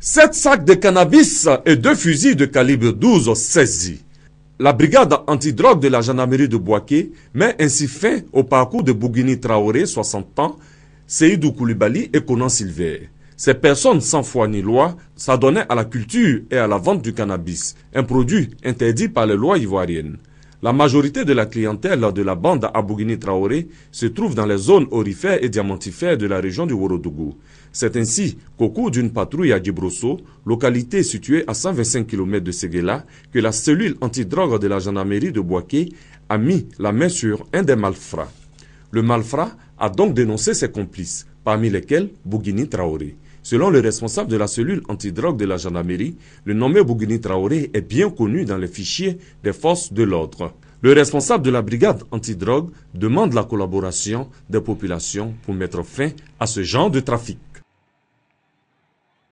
Sept sacs de cannabis et deux fusils de calibre 12 saisis. La brigade antidrogue de la gendarmerie de Boaké met ainsi fin au parcours de Bouguini Traoré, 60 ans, Seydou Koulibaly et Conan Silver. Ces personnes sans foi ni loi s'adonnaient à la culture et à la vente du cannabis, un produit interdit par les lois ivoiriennes. La majorité de la clientèle de la bande Abougini Traoré se trouve dans les zones orifères et diamantifères de la région du Worodougou. C'est ainsi qu'au cours d'une patrouille à Djibroso, localité située à 125 km de Séguéla, que la cellule antidrogue de la gendarmerie de Boaké a mis la main sur un des malfrats. Le malfrat a donc dénoncé ses complices, parmi lesquels Bougini Traoré. Selon le responsable de la cellule antidrogue de la gendarmerie, le nommé Bouguini Traoré est bien connu dans les fichiers des forces de l'ordre. Le responsable de la brigade antidrogue demande la collaboration des populations pour mettre fin à ce genre de trafic.